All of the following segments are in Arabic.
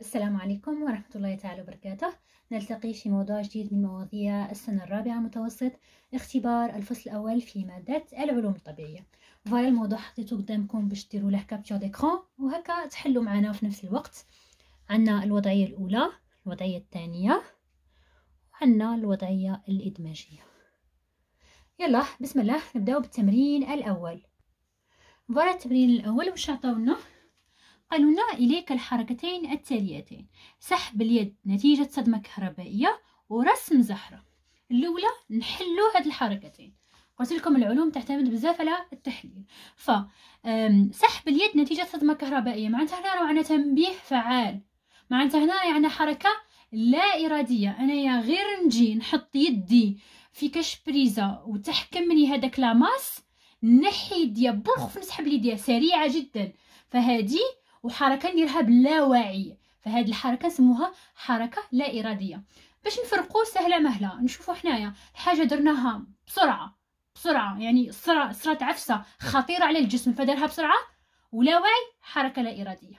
السلام عليكم ورحمة الله تعالى وبركاته نلتقي في موضوع جديد من مواضيع السنة الرابعة متوسط اختبار الفصل الأول في مادة العلوم الطبيعية فوالا الموضوع حطيته قدامكم باش ديروا له كابتور ديكرون وهكا تحلوا معنا في نفس الوقت عنا الوضعية الأولى الوضعية الثانية وعنا الوضعية الإدماجية يلا بسم الله نبداو بالتمرين الأول فوالا التمرين الأول واش عطاونا قالوا لنا إليك الحركتين التاليتين سحب اليد نتيجة صدمة كهربائية ورسم زهرة الأولى نحلو هاد الحركتين قلت لكم العلوم تعتمد بزاف على التحليل ف سحب اليد نتيجة صدمة كهربائية معناتها هنا راه عندنا تنبيه فعال معناتها هنا يعني حركة لا إرادية أنايا غير نجي نحط يدي في كاش بريزة وتحكمني هذاك لاماس نحي يديا بوخ نسحب اليديا سريعة جدا فهذه وحركه نديرها وعي فهاد الحركه سموها حركه لا اراديه باش نفرقوا سهله مهله نشوفوا حنايا الحاجه درناها بسرعه بسرعه يعني صرات عفسه خطيره على الجسم فدارها بسرعه ولا وعي حركه لا اراديه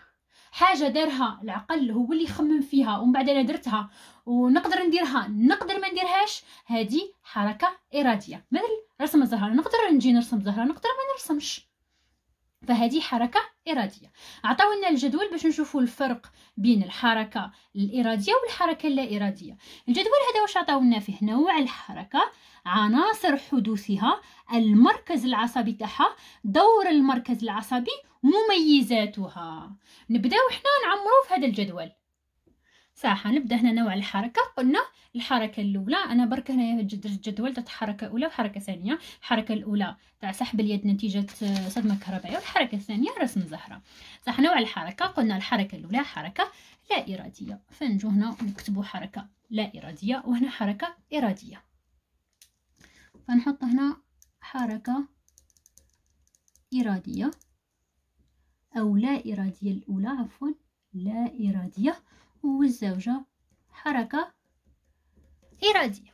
حاجه دارها العقل هو اللي يخمم فيها ومن بعد انا درتها ونقدر نديرها نقدر ما نديرهاش هذه حركه اراديه مثل رسم الزهره نقدر نجي نرسم زهره نقدر ما نرسمش فهذه حركة إرادية عطاو لنا الجدول باش نشوفوا الفرق بين الحركة الإرادية والحركة اللا إرادية الجدول هذا واش عطاو لنا فيه نوع الحركة عناصر حدوثها المركز العصبي تاعها دور المركز العصبي مميزاتها نبداو حنا نعمرو في هذا الجدول صح نبدأ هنا نوع الحركة قلنا الحركة الأولى أنا برك هنا جدولت حركه اولى وحركة ثانية الحركة الأولى تاع سحب اليد نتيجة آه، صدمة كهربائية والحركة الثانية رسم زهرة صح نوع الحركة قلنا الحركة الأولى حركة لا إرادية فنجو هنا نكتبو حركة لا إرادية وهنا حركة إرادية فنحط هنا حركة إرادية أو لا إرادية الأولى عفوا لا إرادية والزوجة حركة إرادية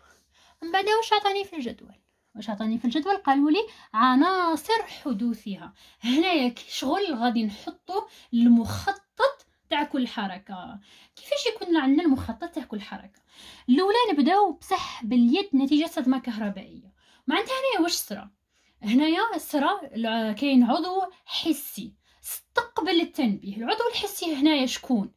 من بعد واش عطاني في الجدول واش عطاني في الجدول قالوا لي عناصر حدوثها هنايا شغل غادي نحطو المخطط تاع كل حركه كيفاش يكون عندنا المخطط تاع كل حركه الاولى نبداو بسحب اليد نتيجه صدمه كهربائيه معناتها هنايا واش صرا هنايا صرا كاين عضو حسي استقبل التنبيه العضو الحسي هنايا شكون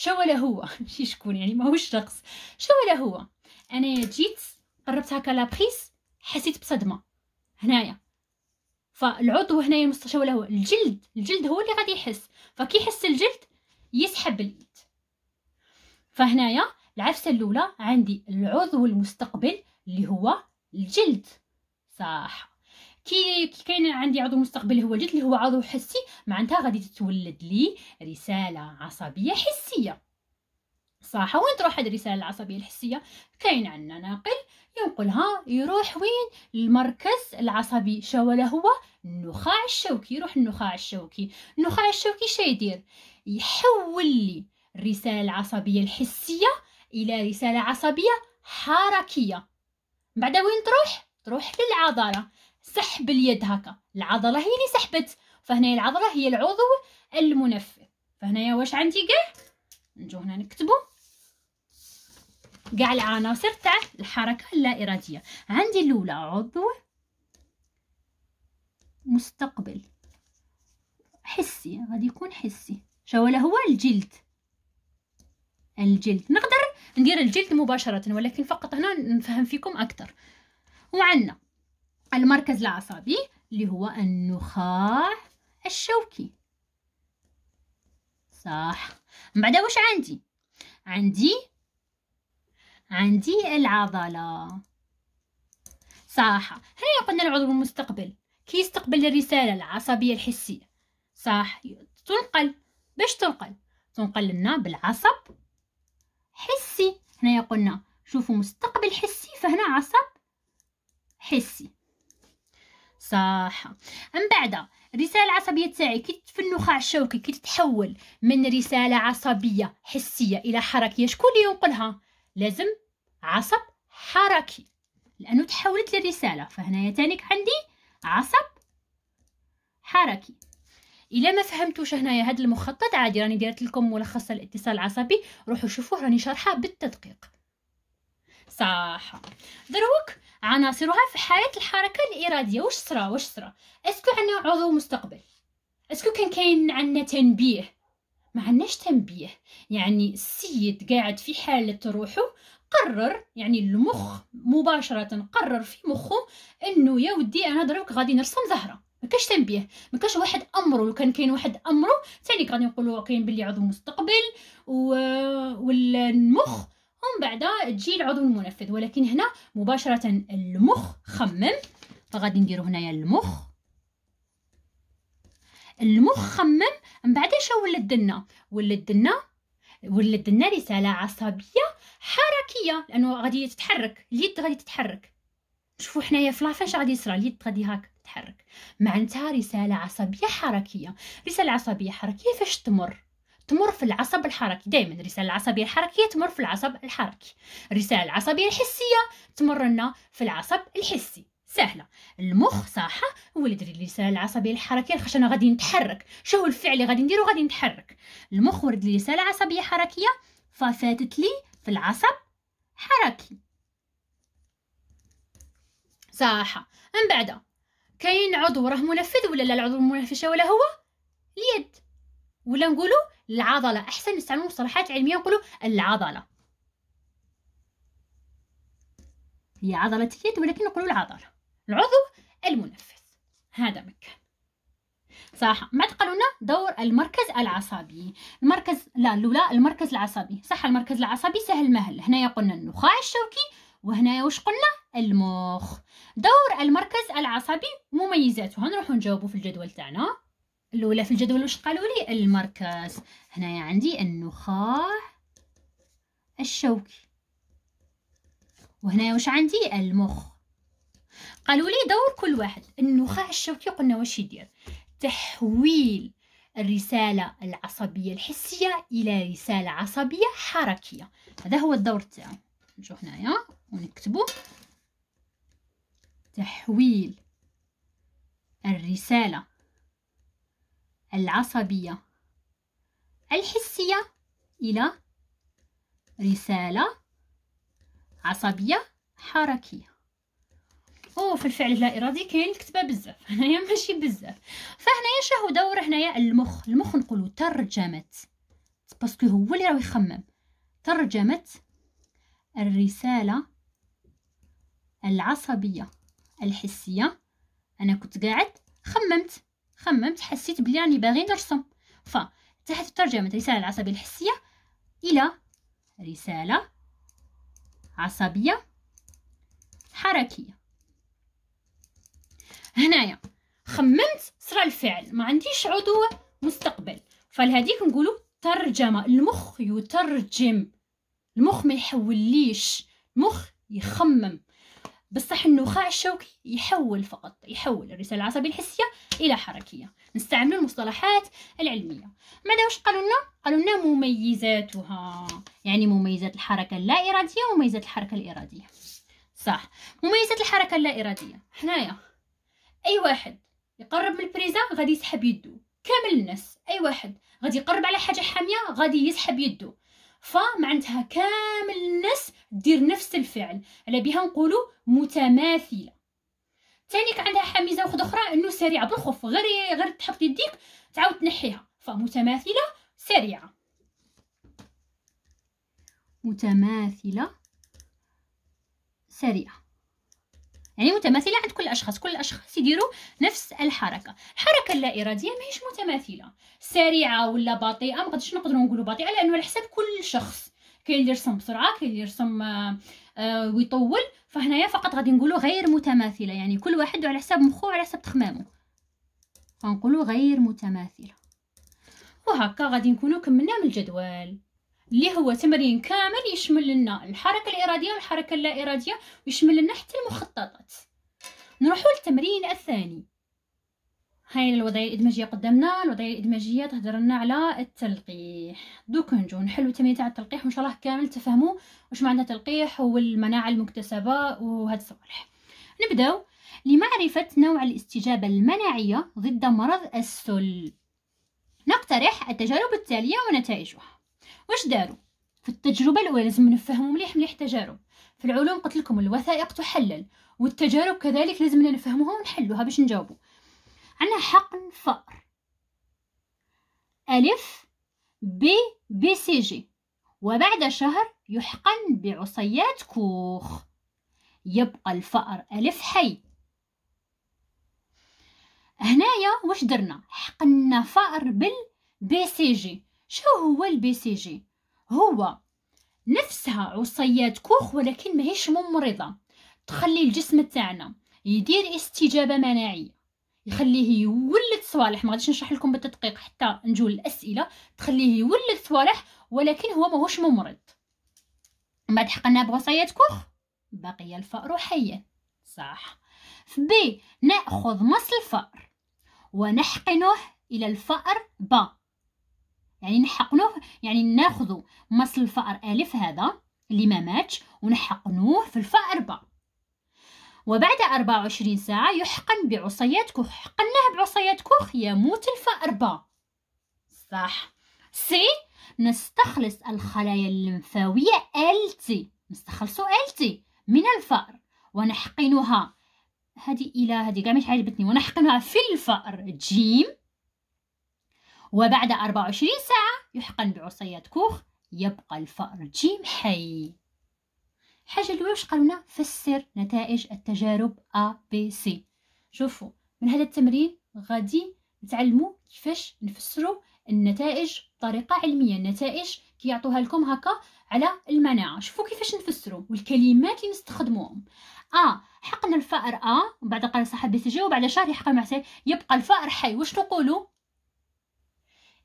شوله هو ماشي شكون يعني ماهوش شخص شوله هو انا جيت قربت هكا لابريس حسيت بصدمه هنايا فالعضو هنايا المستشوى هو الجلد الجلد هو اللي غادي يحس فكي يحس الجلد يسحب اليد فهنايا العفسه الاولى عندي العضو المستقبل اللي هو الجلد صح كي كي كاين عندي عضو مستقبل هو جد اللي هو عضو حسي معناتها غادي تتولد لي رساله عصبيه حسيه صح وين تروح هاد الرساله العصبيه الحسيه كاين عندنا ناقل ينقلها يروح وين المركز العصبي شاوله هو النخاع الشوكي يروح النخاع الشوكي النخاع الشوكي شا يدير يحول لي الرساله العصبيه الحسيه الى رساله عصبيه حركيه بعد وين تروح تروح للعضله سحب اليد هكا العضلة هي اللي سحبت فهنا العضلة هي العضو المنفذ فهنايا واش عندي كاع نجو هنا نكتبو كاع العناصر تاع الحركة اللا إرادية عندي الأولى عضو مستقبل حسي غادي يكون حسي شاولا هو الجلد الجلد نقدر ندير الجلد مباشرة ولكن فقط هنا نفهم فيكم أكثر وعندنا المركز العصبي اللي هو النخاع الشوكي صح من بعد واش عندي عندي عندي العضلة صح هنا قلنا العضو المستقبل كيستقبل الرسالة العصبية الحسية صح تنقل باش تنقل تنقل لنا بالعصب حسي هنا قلنا شوفوا مستقبل حسي فهنا عصب حسي صح من بعد الرسالة العصبية تاعي كي في على الشوكي كي تتحول من رسالة عصبية حسية إلى حركية شكون اللي ينقلها لازم عصب حركي لأنه تحولت لرسالة فهنايا تانيك عندي عصب حركي الا ما فهمتوش هنايا هذا المخطط عادي راني ديرت لكم ملخص الاتصال العصبي روحوا شوفوه راني شرحه بالتدقيق صح دروك عناصرها في حالة الحركة الإرادية واش صرا واش صرا اسكو عندنا عضو مستقبل اسكو كان كاين عندنا تنبيه ما عندناش تنبيه يعني السيد قاعد في حالة روحه قرر يعني المخ مباشرة قرر في مخه انه يا ودي انا دروك غادي نرسم زهرة ما كاش تنبيه ما كاش واحد امره لو كان كاين واحد امره ثاني غادي نقولوا كاين بلي عضو مستقبل و... والمخ ومن بعدها تجي العضو المنفذ ولكن هنا مباشرة المخ خمم فغادي نديرو هنايا المخ المخ خمم من بعد اش ولد لنا ولد لنا ولد لنا رسالة عصبية حركية لأنه غادي تتحرك اليد غادي تتحرك شوفوا حنايا في لافاش غادي يصرى اليد غادي هاك تتحرك معناتها رسالة عصبية حركية رسالة عصبية حركية فاش تمر تمر في العصب الحركي دائما الرسالة العصبية الحركية تمر في العصب الحركي الرسالة العصبية الحسية تمر لنا في العصب الحسي سهله المخ صح هو اللي يدير الرساله العصبيه الحركيه لخاطر انا غادي نتحرك شو هو الفعل اللي غادي نديرو غادي نتحرك المخ ورد لي رساله عصبيه حركيه ففاتت لي في العصب حركي صح من بعد كاين عضو راه منفذ ولا لا العضو المنفذ ولا هو اليد ولا نقولوا العضلة أحسن نستعمل مصطلحات علمية نقولو العضلة هي عضلة اليد ولكن نقولوا العضلة العضو المنفذ هذا مكان صح ما تقالوا دور المركز العصبي المركز لا الاولى المركز العصبي صح المركز العصبي سهل مهل هنايا قلنا النخاع الشوكي وهنايا واش قلنا المخ دور المركز العصبي مميزاته هنروحو نجاوبو في الجدول تاعنا الاولى في الجدول واش قالوا لي المركز هنايا عندي النخاع الشوكي وهنايا واش عندي المخ قالوا لي دور كل واحد النخاع الشوكي قلنا واش يدير تحويل الرسالة العصبية الحسية إلى رسالة عصبية حركية هذا هو الدور تاعو نجو هنايا ونكتبو تحويل الرسالة العصبية الحسية إلى رسالة عصبية حركية أو في الفعل اللا إرادي كاين الكتبة بزاف هنايا ماشي بزاف فهنايا شاهو دور هنايا المخ المخ نقولو ترجمت باسكو هو اللي راه يخمم ترجمت الرسالة العصبية الحسية أنا كنت قاعد خممت خممت حسيت بلي راني باغي نرسم ف تحت ترجمة رسالة العصبية الحسية إلى رسالة عصبية حركية هنايا خممت صرا الفعل ما عنديش عضو مستقبل فلهذيك نقولوا ترجمة المخ يترجم المخ ما يحوليش المخ يخمم بصح النخاع الشوكي يحول فقط يحول الرسالة العصبية الحسية إلى حركية نستعمل المصطلحات العلمية ماذا واش قالوا لنا قالوا لنا مميزاتها يعني مميزات الحركة اللا إرادية ومميزات الحركة الإرادية صح مميزات الحركة اللا إرادية حنايا أي واحد يقرب من البريزة غادي يسحب يدو كامل الناس أي واحد غادي يقرب على حاجة حامية غادي يسحب يدو فمعنتها كامل الناس دير نفس الفعل على بها نقولوا متماثله ثاني عندها حميزه وحده اخرى انه سريعه بالخف غير غير تحط يديك تعاود تنحيها فمتماثله سريعه متماثله سريعه يعني متماثله عند كل الاشخاص كل الاشخاص يديروا نفس الحركه الحركه اللا اراديه ماهيش متماثله سريعه ولا بطيئه ما غاديش نقدروا نقولوا بطيئه لانه على حساب كل شخص كاين اللي يرسم بسرعه كاين اللي يرسم آه، آه، ويطول فهنايا فقط غادي نقولوا غير متماثله يعني كل واحد على حساب مخه على حساب تخمامه فنقولوا غير متماثله وهكا غادي نكونوا كملنا من الجدول اللي هو تمرين كامل يشمل لنا الحركه الاراديه والحركه اللا اراديه ويشمل لنا حتى المخططات نروحوا للتمرين الثاني هاي الوضعيه الادماجيه قدامنا الوضعيه الادماجيه تهضر لنا على التلقيح دوك نجو نحلو التمرين تاع التلقيح وان شاء الله كامل تفهموا واش معنى التلقيح والمناعه المكتسبه وهاد الصوالح نبداو لمعرفه نوع الاستجابه المناعيه ضد مرض السل نقترح التجارب التاليه ونتائجها واش داروا في التجربه الاولى لازم نفهموا مليح مليح التجارب في العلوم قلت لكم الوثائق تحلل والتجارب كذلك لازمنا نفهموها ونحلوها باش نجاوبوا عندنا حقن فأر ألف ب بي سي جي وبعد شهر يحقن بعصيات كوخ يبقى الفأر ألف حي هنايا واش درنا حقنا فأر بال بي سي جي شو هو البي سي جي هو نفسها عصيات كوخ ولكن ماهيش ممرضة تخلي الجسم تاعنا يدير استجابة مناعية يخليه يولد صوالح ما غاديش نشرح لكم بالتدقيق حتى نجول الاسئله تخليه يولد صوالح ولكن هو ماهوش ممرض ما تحقنا بعصيات كوخ بقي الفأر حيا صح في بي ناخذ مص الفأر ونحقنه الى الفأر با يعني نحقنوه يعني ناخذ مصل الفأر ألف هذا اللي ما ماتش ونحقنوه في الفأر با وبعد 24 ساعة يحقن بعصيات كوخ حقناه بعصيات كوخ يموت الفأر با صح سي نستخلص الخلايا اللمفاوية التي نستخلصو التي من الفأر ونحقنها هذه إلى هذه كاع مش عجبتني ونحقنها في الفأر جيم وبعد 24 ساعة يحقن بعصية كوخ يبقى الفأر جيم حي حاجة الوش قلنا فسر نتائج التجارب A B C شوفوا من هذا التمرين غادي نتعلموا كيفاش نفسروا النتائج بطريقة علمية النتائج كيعطوها لكم هكا على المناعة شوفوا كيفاش نفسروا والكلمات اللي نستخدموهم A آه، حقن الفأر ا آه، وبعد قال صاحب بي سي جي وبعد شهر يحقن مع يبقى الفأر حي واش نقولوا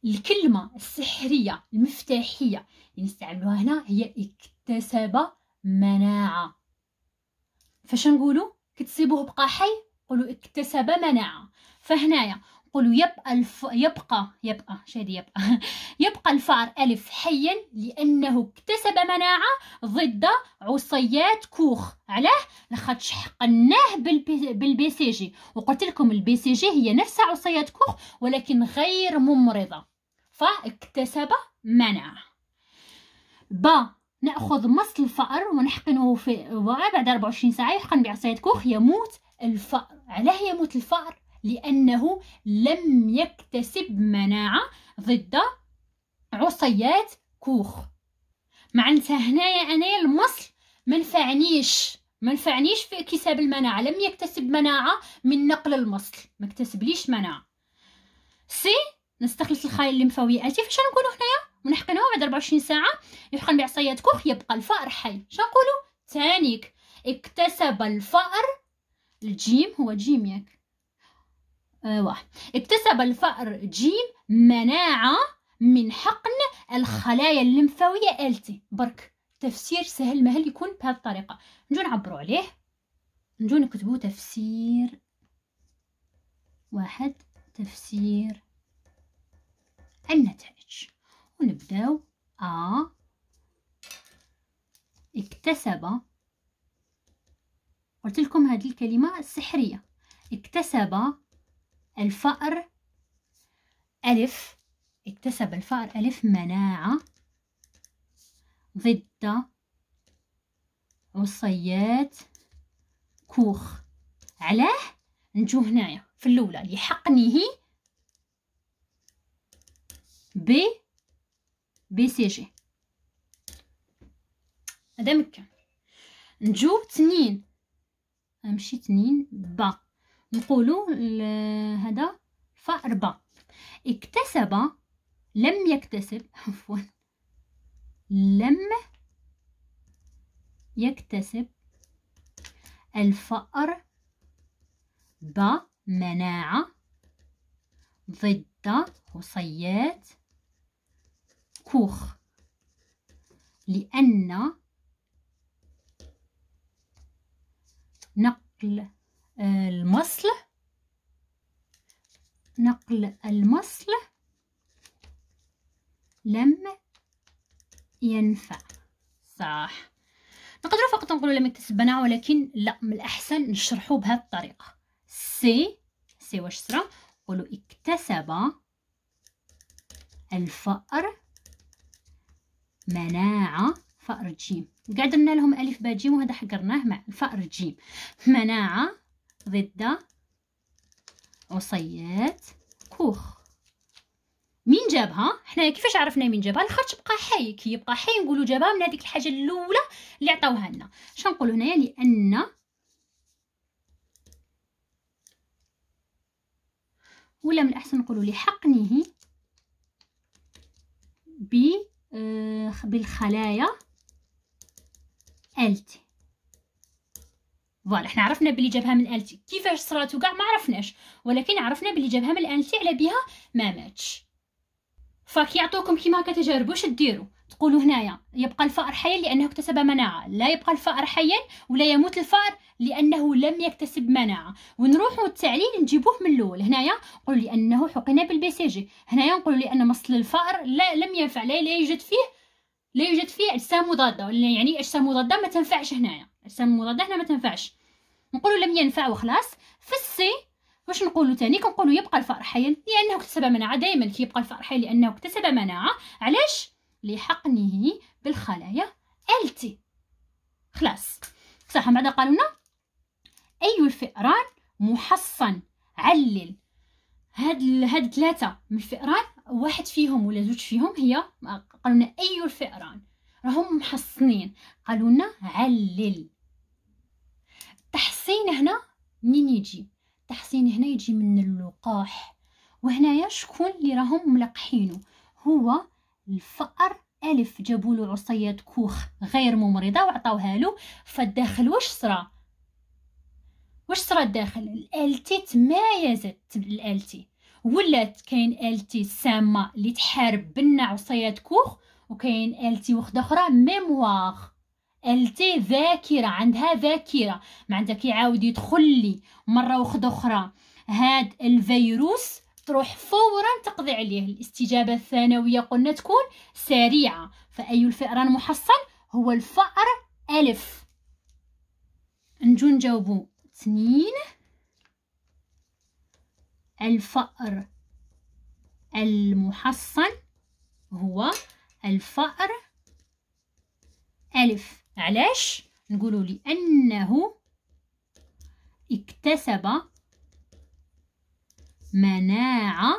الكلمة السحرية المفتاحية اللي نستعملوها هنا هي اكتسب مناعة فاش نقولو كتصيبوه بقى حي نقولو اكتسب مناعة فهنايا نقولو يبقى الف... يبقى يبقى شادي يبقى يبقى الفار ألف حيا لأنه اكتسب مناعة ضد عصيات كوخ علاه لخاطش حقناه بالبي... بالبي سي جي وقلت لكم البي سي جي هي نفس عصيات كوخ ولكن غير ممرضة فاكتسب منع ب ناخذ مصل الفأر ونحقنه في بعد 24 ساعه يحقن بعصايه كوخ يموت الفأر علاه يموت الفأر لأنه لم يكتسب مناعة ضد عصيات كوخ معناتها هنايا أنايا المصل منفعنيش منفعنيش في اكتساب المناعة لم يكتسب مناعة من نقل المصل ما اكتسبليش مناعة سي نستخلص الخلايا اللي مفوياتي فاش نقولوا حنايا ونحقنهم بعد 24 ساعه يحقن بعصيات كوخ يبقى الفأر حي شنو نقولوا تانيك اكتسب الفأر الجيم هو جيم ياك ايوا اكتسب الفأر جيم مناعه من حقن الخلايا اللمفاويه التي برك تفسير سهل مهل يكون بهذه الطريقه نجو نعبروا عليه نجو نكتبو تفسير واحد تفسير النتائج ونبداو أ اكتسب قلت لكم هذه الكلمة السحرية اكتسب الفأر ألف اكتسب الفأر ألف مناعة ضد عصيات كوخ علاه نجو هنايا في الاولى لحقنه ب بي سي جي هذا مكان نجو تنين نمشي تنين با نقولو هذا فا ربا اكتسب لم يكتسب عفوا لم يكتسب الفأر مناعة ضد خصيات كوخ لأن نقل المصل نقل المصل لم ينفع صح نقدر فقط نقول لم يكتسبنا ولكن لا من الأحسن نشرحه بهذه الطريقة سي سي واش صرا نقولو اكتسب الفأر مناعة فأر جيم قعدنا لهم ألف با جيم وهذا حقرناه مع فأر جيم مناعة ضد عصيات كوخ مين جابها حنايا كيفاش عرفنا مين جابها الخرج بقى حي كي حي نقولوا جابها من هذيك الحاجه الاولى اللي عطاوها لنا اش نقول هنايا لان ولا من الاحسن نقولوا لحقنه ب آه، بالخلايا التي فوالا حنا عرفنا بلي جابها من التي كيفاش صراتو كاع ما عرفناش ولكن عرفنا بلي جابها من التي على بها ما ماتش فكيعطوكم كيما هكا تجارب واش ديروا تقولوا هنايا يبقى الفأر حيا لأنه اكتسب مناعة لا يبقى الفأر حيا ولا يموت الفأر لأنه لم يكتسب مناعة ونروحوا التعليل نجيبوه من الأول هنايا نقول لأنه حقن بالبي سي جي هنايا نقولوا لأن مصل الفأر لا لم ينفع لا, لا يوجد فيه لا يوجد فيه أجسام مضادة يعني أجسام مضادة ما تنفعش هنايا أجسام مضادة هنا ما تنفعش نقولوا لم ينفع وخلاص في السي واش نقولوا تاني كنقولوا يبقى الفأر حيا لانه اكتسب مناعه دائما كيبقى الفأر حي لانه اكتسب مناعه علاش لحقنه بالخلايا التي خلاص صح بعد قالولنا اي الفئران محصن علل هاد هاد ثلاثه من الفئران واحد فيهم ولا زوج فيهم هي لنا اي الفئران راهم محصنين لنا علل التحصين هنا منين يجي التحسين هنا يجي من اللقاح وهنايا شكون اللي راهم ملقحينو هو الفأر ألف جابوا له عصيات كوخ غير ممرضة وعطاوها له فالداخل واش صرا واش صرا الداخل الالتي تمايزت الالتي ولات كاين التي سامه اللي تحارب بنا عصيات كوخ وكاين التي وخده اخرى ميموار التي ذاكره عندها ذاكره ما عندها كيعاود يدخل لي مره وخد اخرى هاد الفيروس تروح فورا تقضي عليه الاستجابه الثانويه قلنا تكون سريعه فاي الفئران محصن هو الفأر الف نجو نجاوبو تنين الفأر المحصن هو الفأر ألف علاش نقولوا لانه اكتسب مناعه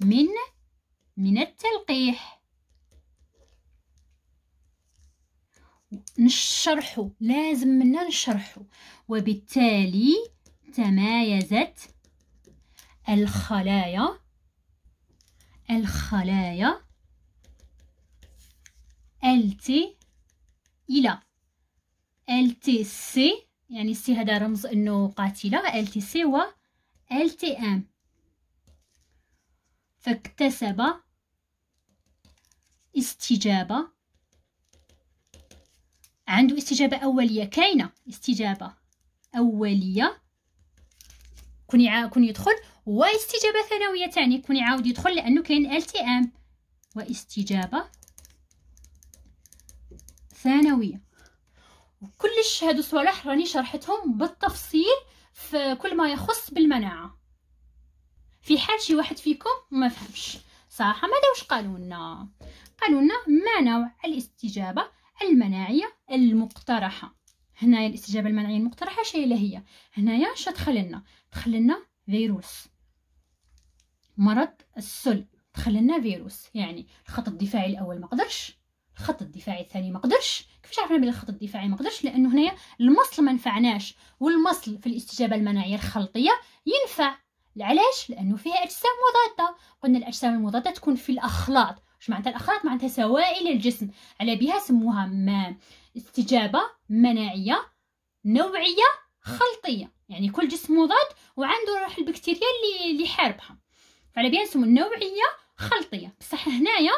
من من التلقيح نشرحو لازم منا نشرحو وبالتالي تمايزت الخلايا الخلايا التي إلى ال تي سي يعني سي هذا رمز أنه قاتلة ال تي سي و ال تي ام فاكتسب استجابة عنده استجابة أولية كاينة استجابة أولية كون يع... كون يدخل واستجابة ثانوية تاني كون يعاود يدخل لأنه كاين ال تي ام واستجابة ثانوية وكل هادو صوالح راني شرحتهم بالتفصيل في كل ما يخص بالمناعة في حال شي واحد فيكم ما فهمش صح ماذا واش قالوا لنا قالوا لنا ما نوع الاستجابة المناعية المقترحة هنايا الاستجابة المناعية المقترحة شي اللي هي هنايا اش تخللنا لنا فيروس مرض السل لنا فيروس يعني الخط الدفاعي الاول ما قدرش الخط الدفاعي الثاني ما قدرش كيفاش عرفنا بلي الخط الدفاعي ما قدرش لانه هنايا المصل ما نفعناش والمصل في الاستجابه المناعيه الخلطيه ينفع علاش لانه فيها اجسام مضاده قلنا الاجسام المضاده تكون في الاخلاط واش معناتها الاخلاط معناتها سوائل الجسم على بها سموها ما استجابه مناعيه نوعيه خلطيه يعني كل جسم مضاد وعنده روح البكتيريا اللي اللي حاربها فعلى بها سمو النوعيه خلطيه بصح هنايا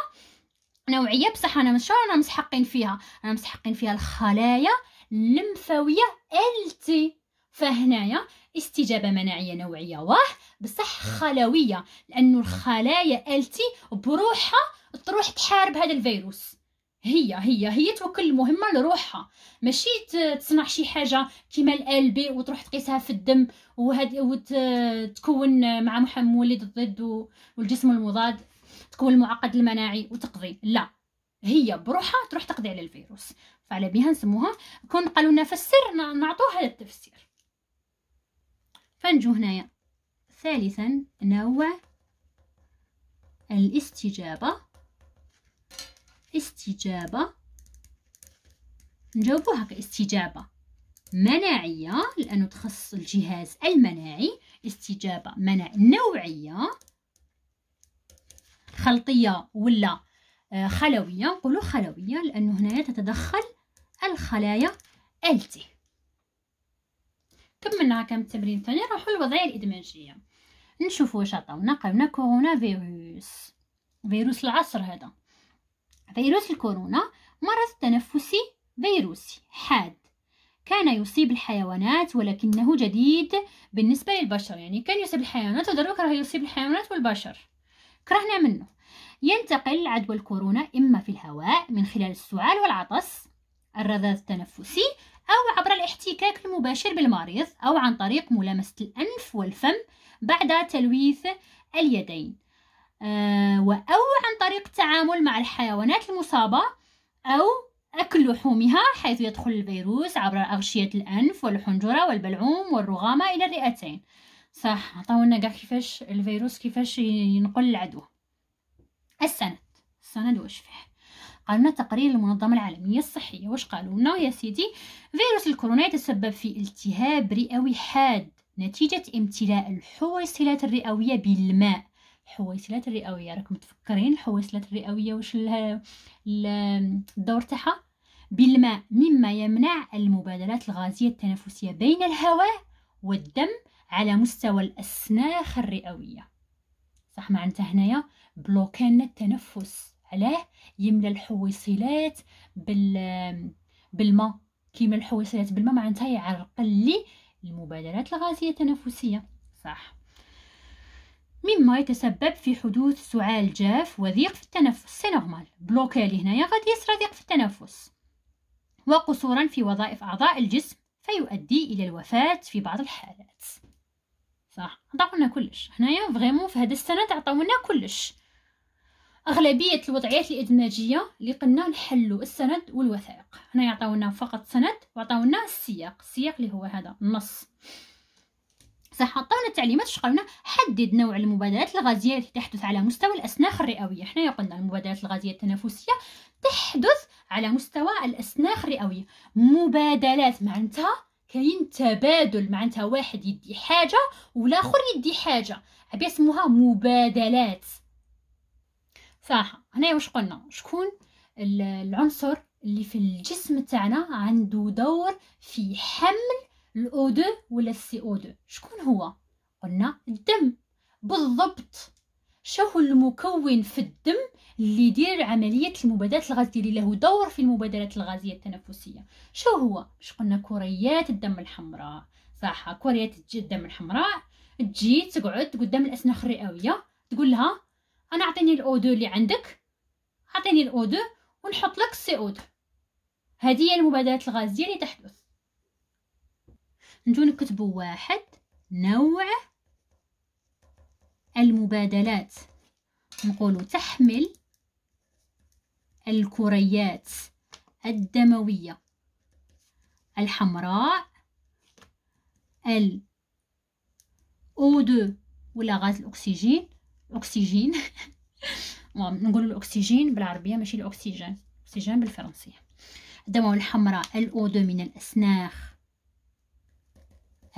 نوعيه بصح انا مش انا مسحقين فيها انا مسحقين فيها الخلايا اللمفاويه ال تي فهنايا استجابه مناعيه نوعيه واه بصح خلويه لانه الخلايا ال تي بروحها تروح تحارب هذا الفيروس هي هي هي توكل المهمه لروحها ماشي تصنع شي حاجه كيما ال بي وتروح تقيسها في الدم وهاد وتكون مع محمول ضد والجسم المضاد تكون المعقد المناعي وتقضي لا هي بروحها تروح تقضي على الفيروس فعلى بها نسموها كون قالوا لنا فسر نعطوه هذا التفسير فنجو هنايا ثالثا نوع الاستجابة استجابة نجاوبوها كاستجابة مناعية لأنه تخص الجهاز المناعي استجابة مناع نوعية خلطيه ولا آه، خلويه نقولوا خلويه لانه هنايا تتدخل الخلايا التي كملنا كم التمرين الثاني نروحوا للوضعيه الادماجيه نشوفوا واش عطاونا قالنا كورونا فيروس فيروس العصر هذا فيروس الكورونا مرض تنفسي فيروسي حاد كان يصيب الحيوانات ولكنه جديد بالنسبة للبشر يعني كان يصيب الحيوانات ودروك راه يصيب الحيوانات والبشر كرهنا منه ينتقل عدوى الكورونا إما في الهواء من خلال السعال والعطس الرذاذ التنفسي أو عبر الاحتكاك المباشر بالمريض أو عن طريق ملامسة الأنف والفم بعد تلويث اليدين آه، أو عن طريق التعامل مع الحيوانات المصابة أو أكل لحومها حيث يدخل الفيروس عبر أغشية الأنف والحنجرة والبلعوم والرغامة إلى الرئتين صح عطاونا كاع كيفاش الفيروس كيفاش ينقل العدوى السند السند واش فيه قالنا تقرير المنظمة العالمية الصحية واش قالوا لنا يا سيدي فيروس الكورونا يتسبب في التهاب رئوي حاد نتيجة امتلاء الحويصلات الرئوية بالماء الحويصلات الرئوية راكم متفكرين الحويصلات الرئوية واش الدور تاعها بالماء مما يمنع المبادلات الغازية التنفسية بين الهواء والدم على مستوى الأسناخ الرئوية صح معناتها هنايا بلوكان التنفس علاه يملى الحويصلات بال بالماء كيما الحويصلات بالماء معناتها يعرقل لي المبادرات الغازية التنفسية صح مما يتسبب في حدوث سعال جاف وضيق في التنفس سي نورمال بلوكي هنايا غادي يصرى ضيق في التنفس وقصورا في وظائف أعضاء الجسم فيؤدي إلى الوفاة في بعض الحالات صح عطاونا كلش هنايا فريمون في هذا السنه عطاو كلش اغلبيه الوضعيات الادماجيه اللي قلنا نحلوا السند والوثائق هنا يعطيونا فقط سند وعطاونا السياق السياق اللي هو هذا النص صح عطاونا التعليمات اش قالنا حدد نوع المبادرات الغازيه التي تحدث على مستوى الاسناخ الرئويه حنا قلنا المبادرات الغازيه التنافسيه تحدث على مستوى الاسناخ الرئويه مبادلات معناتها كاين تبادل معناتها واحد يدي حاجه والاخر يدي حاجه هذه اسمها مبادلات صح هنا واش قلنا شكون العنصر اللي في الجسم تاعنا عنده دور في حمل الاو2 ولا السي او 2 شكون هو قلنا الدم بالضبط شهو المكون في الدم اللي يدير عملية المبادلات الغازية اللي له دور في المبادلات الغازية التنفسية شو هو؟ مش قلنا كريات الدم الحمراء صح كريات الدم الحمراء تجي تقعد قدام الأسنخ الرئوية تقول لها أنا أعطيني الأودو اللي عندك أعطيني الأودو ونحط لك سي أودو هذه هي المبادلات الغازية اللي تحدث نجو نكتبوا واحد نوع المبادلات نقول تحمل الكريات الدموية الحمراء ال او 2 ولا غاز الأكسجين الأكسجين نقول الأكسجين بالعربية ماشي الأكسجين الأكسجين بالفرنسية الدموية الحمراء دو من الأسناخ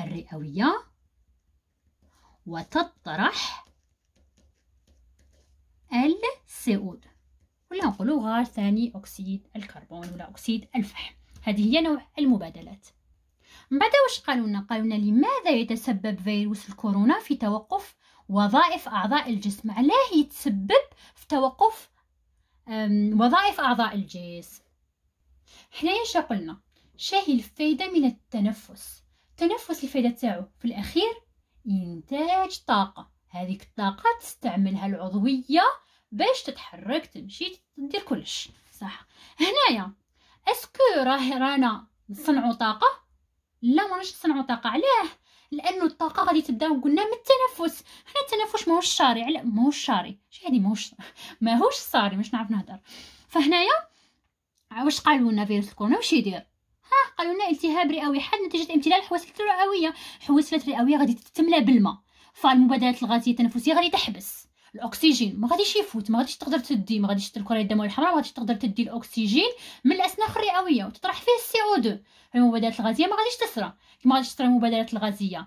الرئوية وتطرح LCO2 ولا نقولو غاز ثاني أكسيد الكربون ولا أكسيد الفحم هذه هي نوع المبادلات من بعد واش قالوا لنا قالوا لنا لماذا يتسبب فيروس الكورونا في توقف وظائف أعضاء الجسم علاه يتسبب في توقف وظائف أعضاء الجسم حنايا شا قلنا شاهي الفايدة من التنفس التنفس الفايدة تاعو في الأخير إنتاج طاقة هذيك الطاقة تستعملها العضوية باش تتحرك تمشي دير كلش صح هنايا اسكو راه رانا نصنعو طاقة لا ماناش نصنعو طاقة علاه لانه الطاقه غادي تبدا قلنا من التنفس حنا التنفس ماهوش شاري لا ماهوش شاري شي هادي ماهوش ماهوش صاري مش نعرف نهضر فهنايا واش قالوا لنا فيروس الكورونا واش يدير ها قالوا لنا التهاب رئوي حاد نتيجه امتلاء الحواس الرئويه الحواس الرئويه غادي تتملى بالماء فالمبادرات الغازيه التنفسيه غادي تحبس الاكسجين ما غاديش يفوت ما غاديش تقدر تدي ما غاديش الكريه الدمويه الحمراء ما غاديش تقدر تدي الاكسجين من الاسناخ الرئويه وتطرح فيه السي او 2 المبادرات الغازيه ما غاديش تسرى ما غاديش تسرى المبادرات الغازيه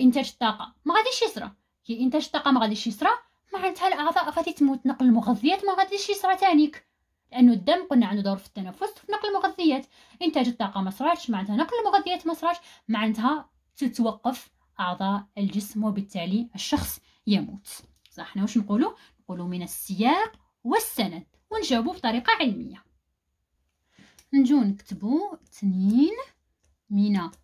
انتاج الطاقه ما غاديش يسرى كي انتاج الطاقه ما غاديش يسرى معناتها الاعضاء غادي تموت نقل المغذيات ما غاديش يسرى تانيك لانه الدم قلنا عنده دور في التنفس في نقل المغذيات انتاج الطاقه ما صراش معناتها نقل المغذيات ما صراش معناتها تتوقف أعضاء الجسم وبالتالي الشخص يموت صح حنا واش نقولوا نقولوا من السياق والسند ونجاوبوا بطريقة علمية نجو نكتبوا تنين من قلت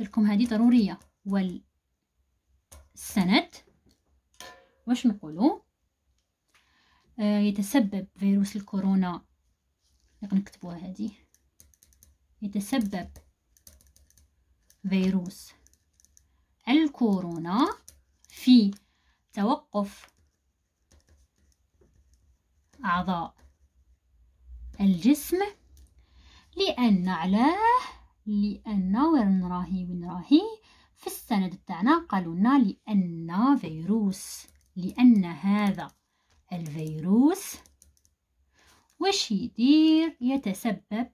لكم هذه ضرورية والسند واش نقولوا آه يتسبب فيروس الكورونا نكتبوها هذه يتسبب فيروس الكورونا في توقف أعضاء الجسم لأن علاه لأن وين راهي وين راهي في السند بتاعنا قالوا لنا لأن فيروس لأن هذا الفيروس واش يدير يتسبب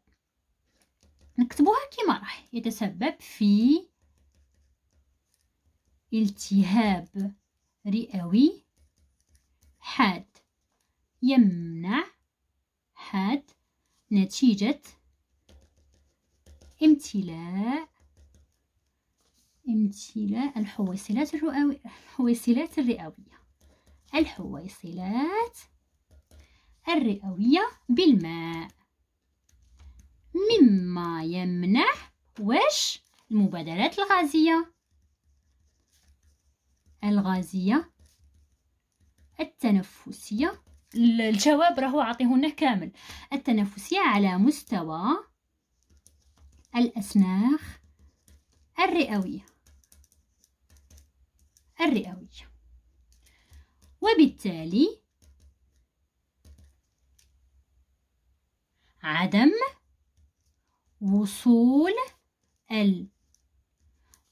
نكتبوها كيما راح يتسبب في التهاب رئوي حاد يمنع حاد نتيجة امتلاء امتلاء الحويصلات الرئوية الحويصلات الرئوية الحويصلات الرئوية بالماء مما يمنع واش المبادرات الغازية الغازية التنفسية الجواب راهو عطيهن كامل التنفسية على مستوى الأسناخ الرئوية الرئوية وبالتالي عدم وصول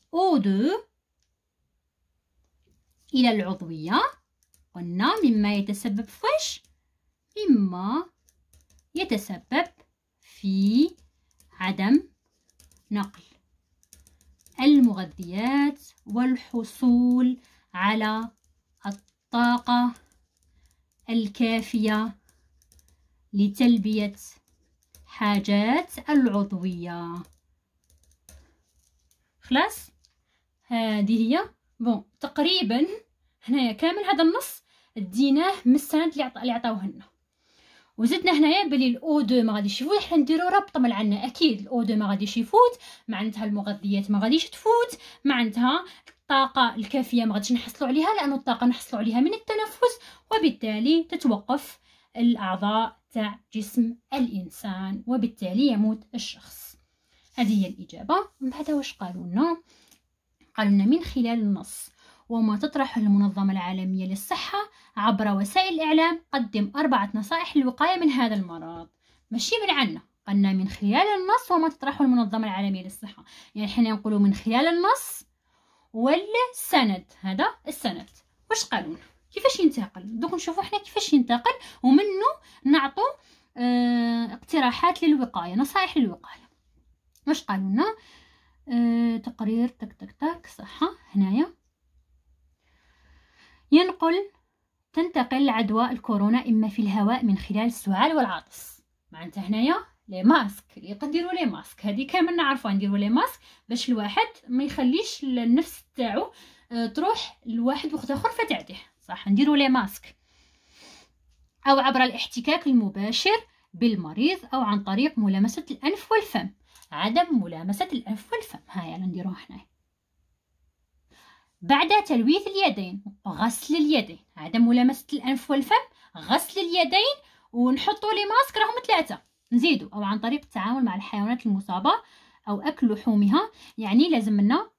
الأودو إلى العضوية قلنا مما يتسبب في واش مما يتسبب في عدم نقل المغذيات والحصول على الطاقة الكافية لتلبية حاجات العضوية خلاص هذه هي بون تقريبا هنايا كامل هذا النص ديناه من السند اللي عط... اللي وزدنا هنايا بلي الاو دو ما غاديش يفوت حنا نديرو ربط من عندنا اكيد الاو دو ما غاديش يفوت معناتها المغذيات ما غاديش تفوت معناتها الطاقه الكافيه ما غاديش نحصلوا عليها لانه الطاقه نحصلوا عليها من التنفس وبالتالي تتوقف الاعضاء تاع جسم الانسان وبالتالي يموت الشخص هذه هي الاجابه من بعد واش قالوا لنا قالوا من خلال النص وما تطرحه المنظمة العالمية للصحة عبر وسائل الإعلام قدم أربعة نصائح للوقاية من هذا المرض ماشي من عنا قلنا من خلال النص وما تطرحه المنظمة العالمية للصحة يعني حنا نقولوا من خلال النص والسند السند هذا السند واش قالوا كيفاش ينتقل دوك نشوفوا حنا كيفاش ينتقل ومنه نعطوا اه اقتراحات للوقاية نصائح للوقاية واش قالوا لنا آه، تقرير تك تك تك صحة هنايا ينقل تنتقل عدوى الكورونا إما في الهواء من خلال السعال والعطس معناتها هنايا لي ماسك اللي يقدروا لي ماسك هذه كامل نعرفوا نديروا لي ماسك باش الواحد ما يخليش النفس تاعو آه، تروح لواحد وقت اخر فتعطيه صح نديروا لي ماسك او عبر الاحتكاك المباشر بالمريض او عن طريق ملامسه الانف والفم عدم ملامسة الأنف والفم هاي أنا نديرو هنا بعد تلويث اليدين غسل اليدين عدم ملامسة الأنف والفم غسل اليدين ونحطوا لي ماسك راهم ثلاثة نزيدوا أو عن طريق التعامل مع الحيوانات المصابة أو أكل لحومها يعني لازم لنا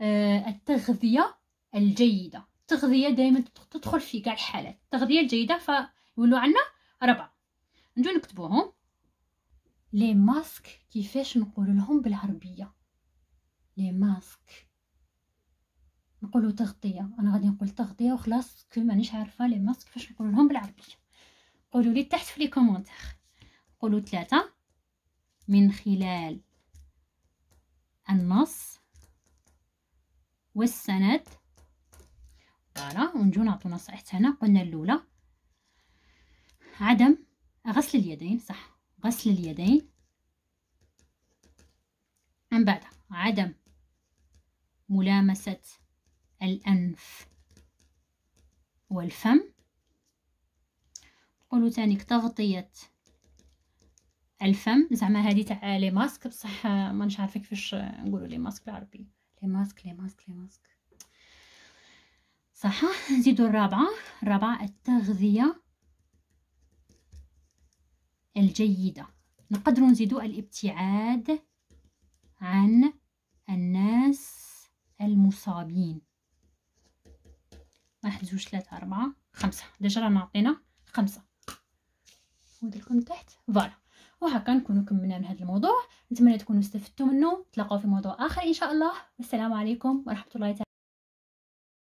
آه، التغذية الجيدة التغذية دائما تدخل في كاع الحالات التغذية الجيدة فيولوا عنا ربعة نجو نكتبوهم لي ماسك كيفاش نقول لهم بالعربيه لي ماسك نقولوا تغطيه انا غادي نقول تغطيه وخلاص كل مانيش عارفه لي ماسك كيفاش نقول لهم بالعربيه قولوا لي تحت في لي كومونتير قولوا ثلاثه من خلال النص والسند فوالا ونجو نعطو نصائح قلنا الاولى عدم غسل اليدين صح غسل اليدين من بعد عدم ملامسة الأنف والفم نقولوا تانيك تغطية الفم زعما هادي تاع لي ماسك بصح ما نش عارفه كيفاش نقولوا لي ماسك بالعربي لي ماسك لي ماسك لي ماسك صح نزيدو الرابعه الرابعه التغذيه الجيدة نقدر نزيدو الابتعاد عن الناس المصابين واحد زوج ثلاثة أربعة خمسة ديجا رانا عطينا خمسة ودلكم تحت فوالا وهكا نكونو كملنا من هذا الموضوع نتمنى تكونوا استفدتوا منه تلاقاو في موضوع آخر إن شاء الله والسلام عليكم ورحمة الله تعالى